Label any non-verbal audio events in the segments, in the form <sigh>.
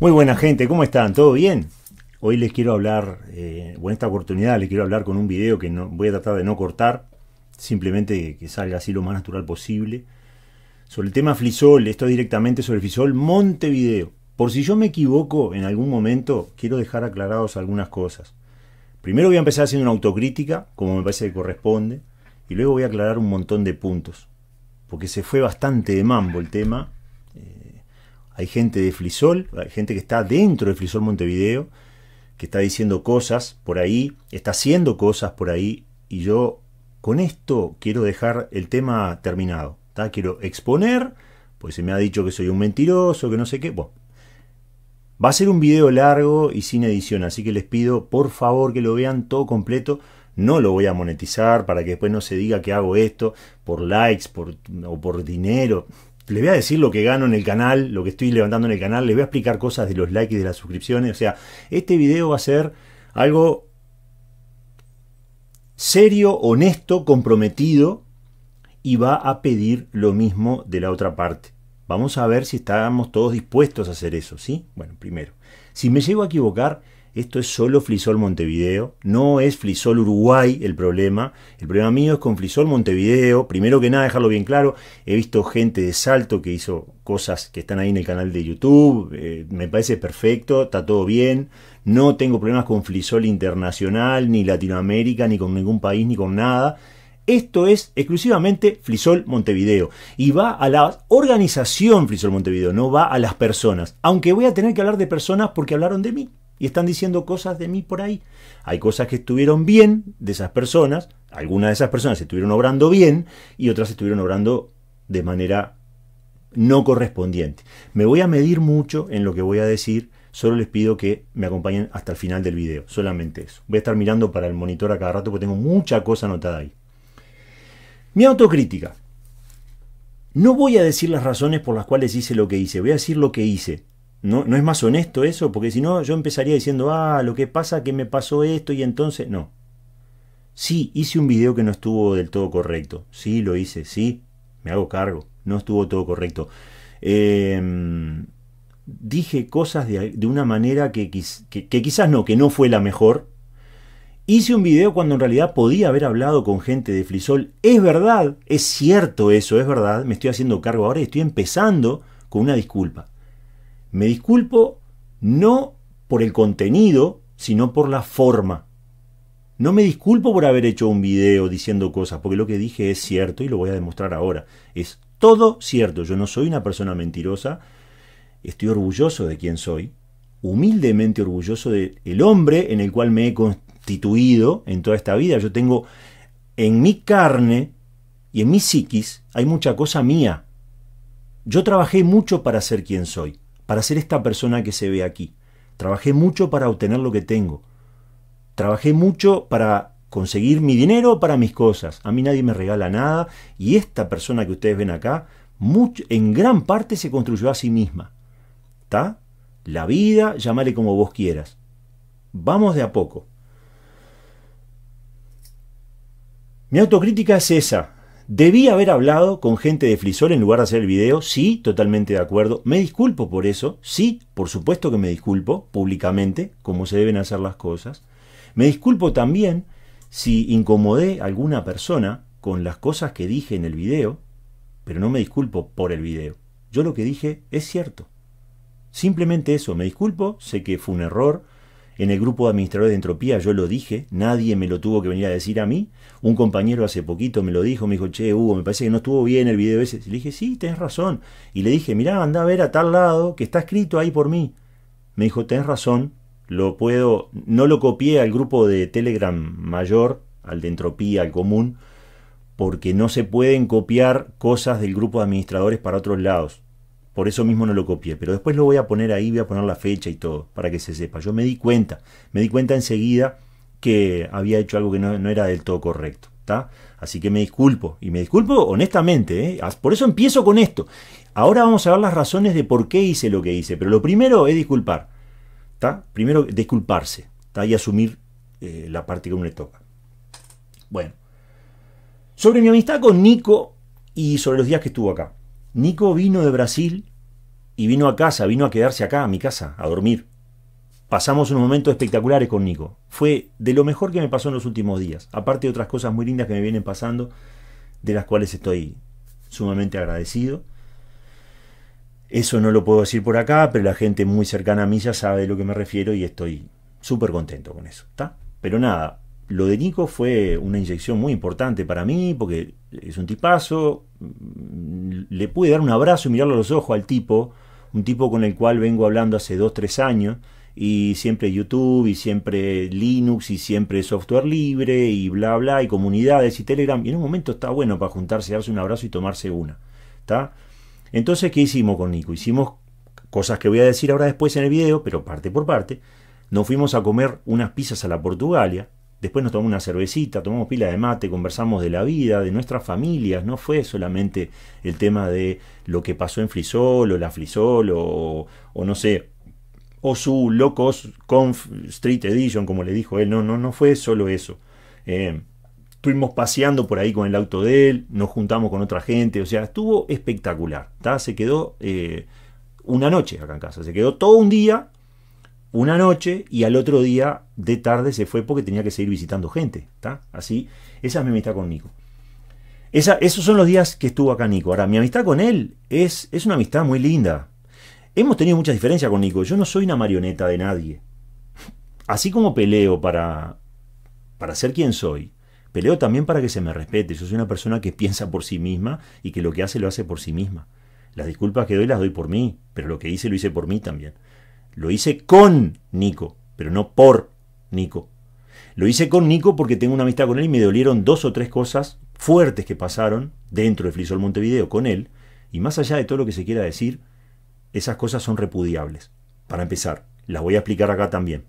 Muy buena gente, ¿cómo están? ¿Todo bien? Hoy les quiero hablar, eh, o en esta oportunidad les quiero hablar con un video que no, voy a tratar de no cortar, simplemente que salga así lo más natural posible, sobre el tema Flisol, esto directamente sobre el Flisol Montevideo. Por si yo me equivoco en algún momento, quiero dejar aclarados algunas cosas. Primero voy a empezar haciendo una autocrítica, como me parece que corresponde, y luego voy a aclarar un montón de puntos, porque se fue bastante de mambo el tema hay gente de Flisol, hay gente que está dentro de Flisol Montevideo, que está diciendo cosas por ahí, está haciendo cosas por ahí, y yo con esto quiero dejar el tema terminado. Quiero exponer, pues se me ha dicho que soy un mentiroso, que no sé qué. va a ser un video largo y sin edición, así que les pido por favor que lo vean todo completo. No lo voy a monetizar para que después no se diga que hago esto por likes o por dinero les voy a decir lo que gano en el canal, lo que estoy levantando en el canal, les voy a explicar cosas de los likes y de las suscripciones. O sea, este video va a ser algo serio, honesto, comprometido y va a pedir lo mismo de la otra parte. Vamos a ver si estamos todos dispuestos a hacer eso, ¿sí? Bueno, primero, si me llego a equivocar, esto es solo Frisol Montevideo, no es Flisol Uruguay el problema. El problema mío es con Flisol Montevideo. Primero que nada, dejarlo bien claro, he visto gente de Salto que hizo cosas que están ahí en el canal de YouTube. Eh, me parece perfecto, está todo bien. No tengo problemas con Frisol Internacional, ni Latinoamérica, ni con ningún país, ni con nada. Esto es exclusivamente Frisol Montevideo y va a la organización Frisol Montevideo, no va a las personas. Aunque voy a tener que hablar de personas porque hablaron de mí y están diciendo cosas de mí por ahí. Hay cosas que estuvieron bien de esas personas, algunas de esas personas estuvieron obrando bien y otras estuvieron obrando de manera no correspondiente. Me voy a medir mucho en lo que voy a decir, solo les pido que me acompañen hasta el final del video, solamente eso. Voy a estar mirando para el monitor a cada rato porque tengo mucha cosa anotada ahí. Mi autocrítica. No voy a decir las razones por las cuales hice lo que hice, voy a decir lo que hice no, es más honesto eso, porque si no yo empezaría diciendo, ah, lo que pasa que me pasó esto y entonces, no. Sí, hice un video que no estuvo del todo correcto. Sí, lo hice, sí, me hago cargo. No estuvo todo correcto. Em, dije cosas de, una manera que, quizás no, que no fue la mejor. Hice un video cuando en realidad podía haber hablado con gente de Flisol. Es verdad, es cierto eso, es verdad. Me estoy haciendo cargo ahora y estoy empezando con una disculpa. Me disculpo no por el contenido, sino por la forma. No me disculpo por haber hecho un video diciendo cosas, porque lo que dije es cierto y lo voy a demostrar ahora. Es todo cierto. Yo no soy una persona mentirosa. Estoy orgulloso de quién soy. Humildemente orgulloso del hombre en el cual me he constituido en toda esta vida. Yo tengo en mi carne y en mi psiquis hay mucha cosa mía. Yo trabajé mucho para ser quien soy para ser esta persona que se ve aquí. Trabajé mucho para obtener lo que tengo. Trabajé mucho para conseguir mi dinero para mis cosas. A mí nadie me regala nada y esta persona que ustedes ven acá, en gran parte se construyó a sí misma. ¿Está? La vida, llámale como vos quieras. Vamos de a poco. Mi autocrítica es esa, Debí haber hablado con gente de Frisol en lugar de hacer el video, sí, totalmente de acuerdo. Me disculpo por eso, sí, por supuesto que me disculpo públicamente, como se deben hacer las cosas. Me disculpo también si incomodé a alguna persona con las cosas que dije en el video, pero no me disculpo por el video. Yo lo que dije es cierto. Simplemente eso, me disculpo, sé que fue un error, en el grupo de administradores de entropía yo lo dije, nadie me lo tuvo que venir a decir a mí. Un compañero hace poquito me lo dijo, me dijo, che, Hugo, me parece que no estuvo bien el video ese. le dije, sí, tenés razón. Y le dije, mirá, anda a ver a tal lado, que está escrito ahí por mí. Me dijo, tenés razón, lo puedo, no lo copié al grupo de Telegram mayor, al de entropía, al común, porque no se pueden copiar cosas del grupo de administradores para otros lados. Por eso mismo no lo copié, pero después lo voy a poner ahí, voy a poner la fecha y todo, para que se sepa. Yo me di cuenta, me di cuenta enseguida que había hecho algo que no, era del todo correcto. ¿está? Así que me disculpo, y me disculpo honestamente, ¿eh? por eso empiezo con esto. Ahora vamos a ver las razones de por qué hice lo que hice, pero lo primero es disculpar. ¿está? Primero disculparse ¿está? y asumir eh, la parte que uno le toca. Bueno, sobre mi amistad con Nico y sobre los días que estuvo acá. Nico vino de Brasil y vino a casa, vino a quedarse acá, a mi casa, a dormir. Pasamos unos momentos espectaculares con Nico. Fue de lo mejor que me pasó en los últimos días, aparte de otras cosas muy lindas que me vienen pasando, de las cuales estoy sumamente agradecido. Eso no lo puedo decir por acá, pero la gente muy cercana a mí ya sabe de lo que me refiero y estoy súper contento con eso. Pero nada, lo de Nico fue una inyección muy importante para mí, porque es un tipazo, Mm, le pude dar un abrazo y mirarlo a los ojos al tipo, un tipo con el cual vengo hablando hace 2, 3 años, y siempre YouTube, y siempre Linux, y siempre software libre, y bla, bla, y comunidades, y Telegram, y en un momento está bueno para juntarse, darse un abrazo y tomarse una. ¿está? Entonces, ¿qué hicimos con Nico? Hicimos cosas que voy a decir ahora después en el video, pero parte por parte. Nos fuimos a comer unas pizzas a la Portugalia, Después nos tomamos una cervecita, tomamos pila de mate, conversamos de la vida, de nuestras familias. No fue solamente el tema de lo que pasó en Frisol o la Frisol o, no sé, o su Locos Conf Street Edition, como le dijo él. No, no, no fue solo eso. Eh, estuvimos paseando por ahí con el auto de él, nos juntamos con otra gente, o sea, estuvo espectacular. Se quedó eh, una noche acá en casa, se quedó todo un día una noche y al otro día de tarde se fue porque tenía que seguir visitando gente. ¿está? Así, esa es mi amistad con Nico. esos son los días que estuvo acá Nico. Ahora, mi amistad con él es, es una amistad muy linda. Hemos tenido muchas diferencias con Nico. Yo no soy una marioneta de nadie. Así como peleo para, para ser quien soy, peleo también para que se me respete. Yo soy una persona que piensa por sí misma y que lo que hace lo hace por sí misma. Las disculpas que doy las doy por mí, pero lo que hice lo hice por mí también. Lo hice con Nico, pero no por Nico. Lo hice con Nico porque tengo una amistad con él y me dolieron dos o tres cosas fuertes que pasaron dentro de Flisol Montevideo con él. Y más allá de todo lo que se quiera decir, esas cosas son repudiables. Para empezar, las voy a explicar acá también.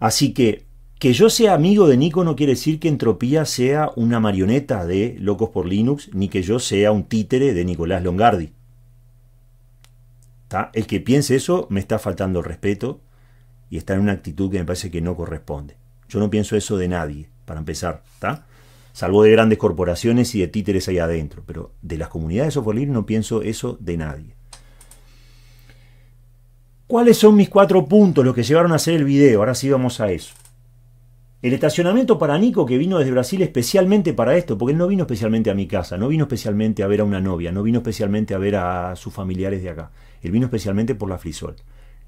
Así que que yo sea amigo de Nico no quiere decir que Entropía sea una marioneta de Locos por Linux, ni que yo sea un títere de Nicolás Longardi. El que piense eso me está faltando el respeto y está en una actitud que me parece que no corresponde. Yo no pienso eso de nadie, para empezar, ¿está? Salvo de grandes corporaciones y de títeres ahí adentro, pero de las comunidades software no pienso eso de nadie. ¿Cuáles son mis cuatro puntos, los que llevaron a hacer el video? Ahora sí vamos a eso. El estacionamiento para Nico, que vino desde Brasil especialmente para esto, porque él no vino especialmente a mi casa, no vino especialmente a ver a una novia, no vino especialmente a ver a sus familiares de acá. Él vino especialmente por la Frisol.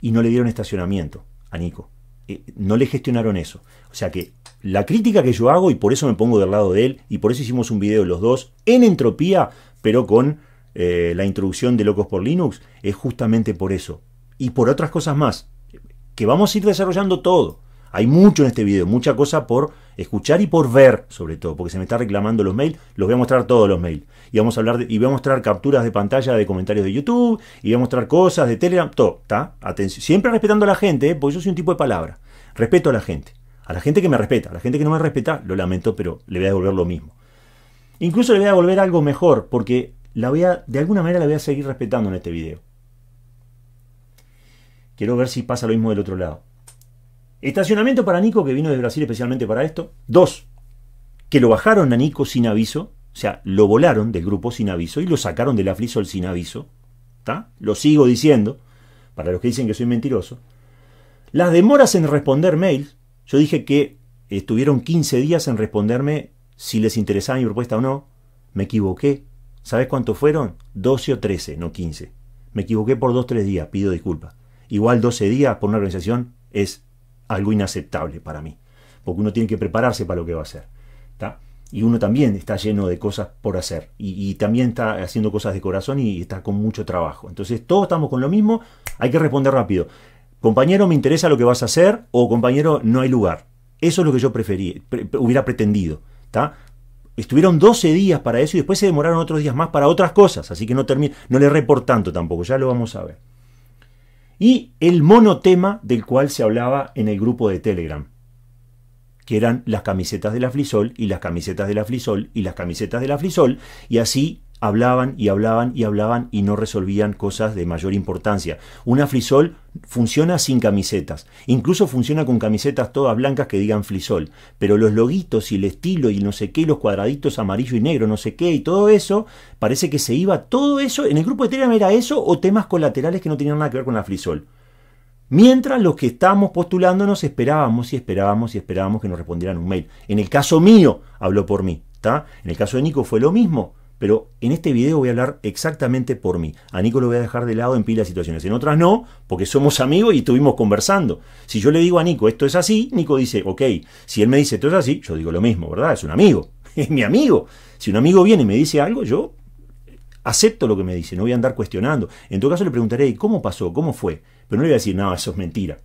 Y no le dieron estacionamiento a Nico. Eh, no le gestionaron eso. O sea que la crítica que yo hago, y por eso me pongo del lado de él, y por eso hicimos un video los dos, en entropía, pero con eh, la introducción de Locos por Linux, es justamente por eso. Y por otras cosas más, que vamos a ir desarrollando todo. Hay mucho en este video, mucha cosa por escuchar y por ver, sobre todo, porque se me está reclamando los mails. Los voy a mostrar todos los mails. Y vamos a hablar y voy a mostrar capturas de pantalla de comentarios de YouTube, y voy a mostrar cosas de Telegram, todo, ¿está? Atención, siempre respetando a la gente, ¿eh? porque yo soy un tipo de palabra. Respeto a la gente. A la gente que me respeta, a la gente que no me respeta, lo lamento, pero le voy a devolver lo mismo. Incluso le voy a devolver algo mejor, porque la voy de alguna manera la voy a seguir respetando en este video. Quiero ver si pasa lo mismo del otro lado. Estacionamiento para Nico, que vino de Brasil especialmente para esto. Dos, que lo bajaron a Nico sin aviso. O sea, lo volaron del grupo sin aviso y lo sacaron del Aflisol sin aviso. Lo sigo diciendo, para los que dicen que soy mentiroso. Las demoras en responder mails. Yo dije que estuvieron 15 días en responderme si les interesaba mi propuesta o no. Me equivoqué. ¿Sabes cuántos fueron? 12 o 13, no 15. Me equivoqué por 2 o 3 días, pido disculpas. Igual 12 días por una organización es algo inaceptable para mí, porque uno tiene que prepararse para lo que va a hacer. Y uno también está lleno de cosas por hacer, y, también está haciendo cosas de corazón y, está con mucho trabajo. Entonces todos estamos con lo mismo, hay que responder rápido. Compañero, me interesa lo que vas a hacer, o compañero, no hay lugar. Eso es lo que yo preferí, hubiera pretendido. Estuvieron 12 días para eso y después se demoraron otros días más para otras cosas, así que no, no le reporto tanto tampoco, ya lo vamos a ver y el monotema del cual se hablaba en el grupo de Telegram, que eran las camisetas de la Flisol y las camisetas de la Flisol y las camisetas de la Flisol, y así hablaban y hablaban y hablaban y no resolvían cosas de mayor importancia. Una frisol funciona sin camisetas, incluso funciona con camisetas todas blancas que digan frisol, pero los loguitos y el estilo y no sé qué, los cuadraditos amarillo y negro, no sé qué y todo eso, parece que se iba todo eso, en el grupo de Telegram era eso o temas colaterales que no tenían nada que ver con la frisol. Mientras los que estábamos postulándonos esperábamos y esperábamos y esperábamos que nos respondieran un mail. En el caso mío, habló por mí, ¿está? En el caso de Nico fue lo mismo pero en este video voy a hablar exactamente por mí. A Nico lo voy a dejar de lado en pilas de situaciones, en otras no, porque somos amigos y estuvimos conversando. Si yo le digo a Nico esto es así, Nico dice, ok, si él me dice esto es así, yo digo lo mismo, ¿verdad? Es un amigo, <laughs> es mi amigo. Si un amigo viene y me dice algo, yo acepto lo que me dice, no voy a andar cuestionando. En todo caso le preguntaré, ¿cómo pasó? ¿Cómo fue? Pero no le voy a decir, nada eso es mentira.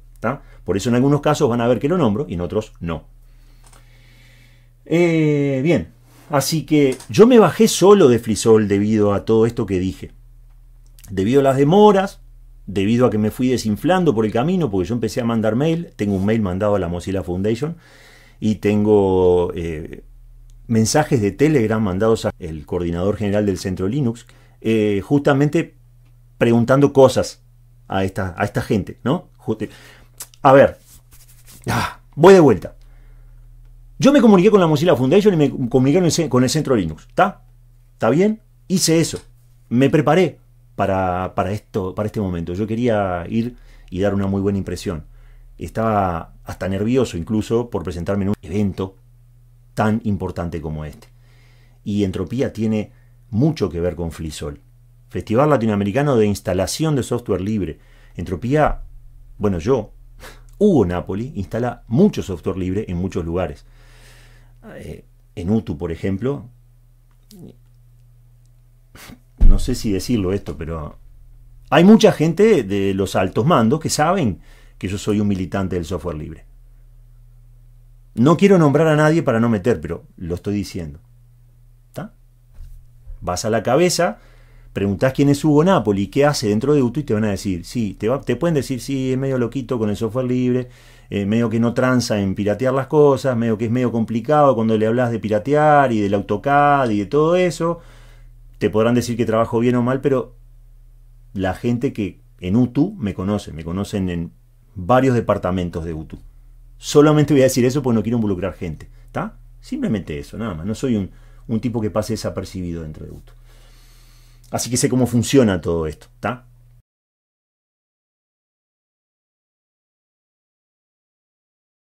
Por eso en algunos casos van a ver que lo nombro y en otros no. Eh, bien, Así que yo me bajé solo de Frisol debido a todo esto que dije. Debido a las demoras, debido a que me fui desinflando por el camino, porque yo empecé a mandar mail, tengo un mail mandado a la Mozilla Foundation y tengo eh, mensajes de Telegram mandados al coordinador general del centro Linux, eh, justamente preguntando cosas a esta, a esta gente, ¿no? A ver, ah, voy de vuelta. Yo me comuniqué con la Mozilla Foundation y me comuniqué con el centro Linux. ¿Está? ¿Está bien? Hice eso. Me preparé para, esto, para este momento. Yo quería ir y dar una muy buena impresión. Estaba hasta nervioso incluso por presentarme en un evento tan importante como este. Y Entropía tiene mucho que ver con FliSol. Festival Latinoamericano de Instalación de Software Libre. Entropía, bueno, yo, <laughs> Hugo Napoli, instala mucho software libre en muchos lugares. Eh, en Utu, por ejemplo, no sé si decirlo esto, pero hay mucha gente de los altos mandos que saben que yo soy un militante del software libre. No quiero nombrar a nadie para no meter, pero lo estoy diciendo. Vas a la cabeza, preguntas quién es Hugo Napoli, qué hace dentro de UTU y te van a decir, sí, te, te pueden decir, sí, es medio loquito con el software libre, eh, medio que no tranza en piratear las cosas, medio que es medio complicado cuando le hablas de piratear y del AutoCAD y de todo eso. Te podrán decir que trabajo bien o mal, pero la gente que en UTU me conoce, me conocen en varios departamentos de UTU. Solamente voy a decir eso porque no quiero involucrar gente, ¿está? Simplemente eso, nada más. No soy un, un tipo que pase desapercibido dentro de UTU. Así que sé cómo funciona todo esto, ¿está?